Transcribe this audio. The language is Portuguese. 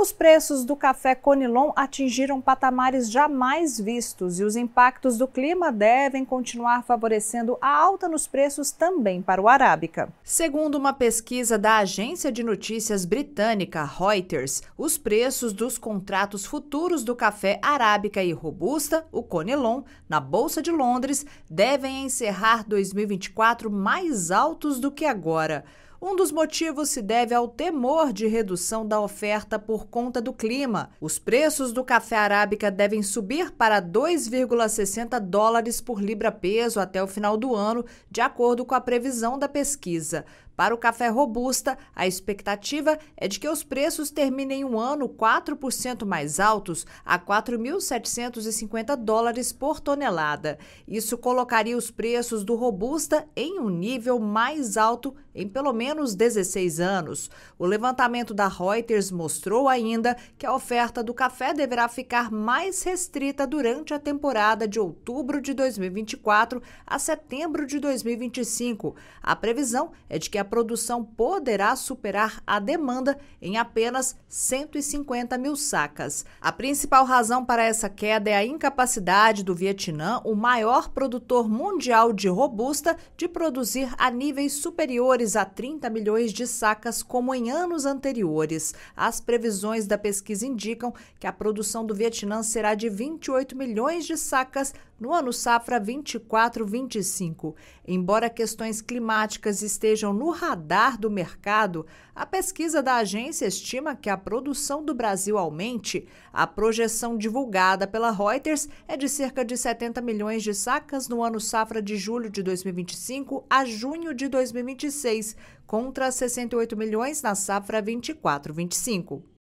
Os preços do café Conilon atingiram patamares jamais vistos e os impactos do clima devem continuar favorecendo a alta nos preços também para o Arábica. Segundo uma pesquisa da agência de notícias britânica Reuters, os preços dos contratos futuros do café Arábica e Robusta, o Conilon, na Bolsa de Londres, devem encerrar 2024 mais altos do que agora. Um dos motivos se deve ao temor de redução da oferta por conta do clima. Os preços do café arábica devem subir para 2,60 dólares por libra peso até o final do ano, de acordo com a previsão da pesquisa. Para o café robusta, a expectativa é de que os preços terminem um ano 4% mais altos a 4.750 dólares por tonelada. Isso colocaria os preços do robusta em um nível mais alto em pelo menos 16 anos. O levantamento da Reuters mostrou ainda que a oferta do café deverá ficar mais restrita durante a temporada de outubro de 2024 a setembro de 2025. A previsão é de que a produção poderá superar a demanda em apenas 150 mil sacas. A principal razão para essa queda é a incapacidade do Vietnã, o maior produtor mundial de robusta, de produzir a níveis superiores a 30 milhões de sacas como em anos anteriores. As previsões da pesquisa indicam que a produção do Vietnã será de 28 milhões de sacas no ano safra 24-25. Embora questões climáticas estejam no radar do mercado, a pesquisa da agência estima que a produção do Brasil aumente. A projeção divulgada pela Reuters é de cerca de 70 milhões de sacas no ano safra de julho de 2025 a junho de 2026, contra 68 milhões na safra 24-25.